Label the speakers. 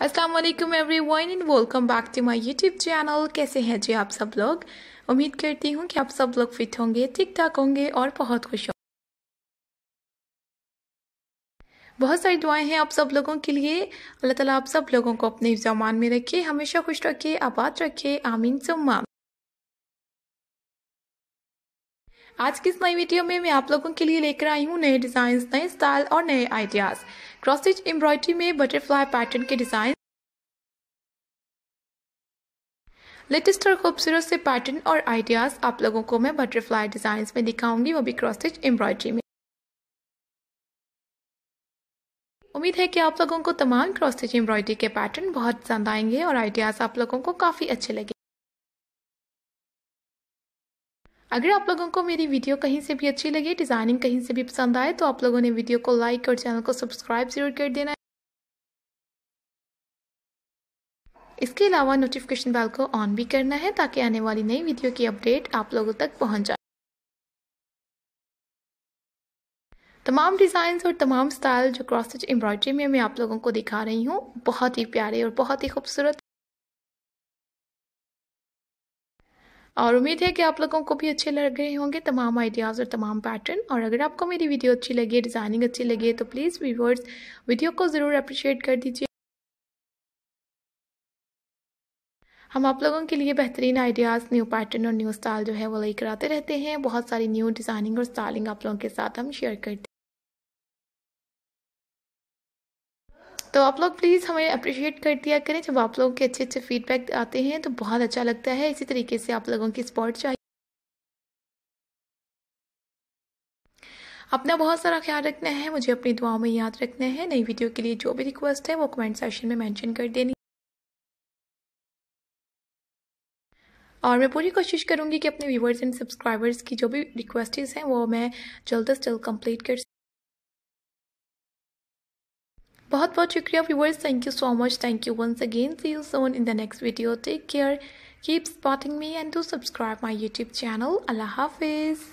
Speaker 1: Aslam everyone and welcome back to my YouTube channel कैसे हैं जी आप सब लोग उम्मीद करती हूँ कि आप सब लोग फिट होंगे ठीक ठाक होंगे और बहुत खुश होंगे बहुत सारी दुआएं हैं आप सब लोगों के लिए अल्लाह ताला आप सब लोगों को अपने जमान में रखे हमेशा खुश रखे आबाद रखे आमीन सुम्मा आज की इस नई वीडियो में मैं आप लोगों के लिए लेकर आई हूँ नए डिजाइन नए स्टाइल और नए आइडियाज स्टिच एम्ब्रॉयडरी में बटरफ्लाई पैटर्न के डिजाइन लेटेस्ट और खूबसूरत से पैटर्न और आइडियाज आप लोगों को मैं बटरफ्लाई डिजाइन में दिखाऊंगी वो भी स्टिच एम्ब्रॉयडरी में उम्मीद है कि आप लोगों को तमाम क्रॉस स्टिच एम्ब्रॉयडरी के पैटर्न बहुत पसंद आएंगे और आइडियाज आप लोगों को काफी अच्छे लगे अगर आप लोगों को मेरी वीडियो कहीं से भी अच्छी लगे डिज़ाइनिंग कहीं से भी पसंद आए तो आप लोगों ने वीडियो को लाइक और चैनल को सब्सक्राइब जरूर कर देना इसके अलावा नोटिफिकेशन बेल को ऑन भी करना है ताकि आने वाली नई वीडियो की अपडेट आप लोगों तक पहुंच जाए तमाम डिजाइन और तमाम स्टाइल जो क्रॉस स्टिच एम्ब्रॉयडरी में मैं आप लोगों को दिखा रही हूँ बहुत ही प्यारे और बहुत ही खूबसूरत और उम्मीद है कि आप लोगों को भी अच्छे लग रहे होंगे तमाम आइडियाज़ और तमाम पैटर्न और अगर आपको मेरी वीडियो अच्छी लगी डिज़ाइनिंग अच्छी लगी तो प्लीज़ व्यूवर्स वीडियो को ज़रूर अप्रिशिएट कर दीजिए हम आप लोगों के लिए बेहतरीन आइडियाज़ न्यू पैटर्न और न्यू स्टाइल जो है वो लेकर आते रहते हैं बहुत सारी न्यू डिज़ाइनिंग और स्टाइलिंग आप लोगों के साथ हम शेयर करते हैं तो आप लोग प्लीज़ हमें अप्रिशिएट कर दिया करें जब आप लोगों के अच्छे अच्छे फीडबैक आते हैं तो बहुत अच्छा लगता है इसी तरीके से आप लोगों की स्पॉट चाहिए अपना बहुत सारा ख्याल रखना है मुझे अपनी दुआओं में याद रखना है नई वीडियो के लिए जो भी रिक्वेस्ट है वो कमेंट सेक्शन में मेंशन कर देनी और मैं पूरी कोशिश करूंगी कि अपने व्यूवर्स एंड सब्सक्राइबर्स की जो भी रिक्वेस्ट हैं वो मैं जल्द अज जल्द कंप्लीट कर बहुत बहुत शुक्रिया viewers thank you so much thank you once again see you soon in the next video take care keep supporting me and to subscribe my YouTube channel अल्लाह हाफिज़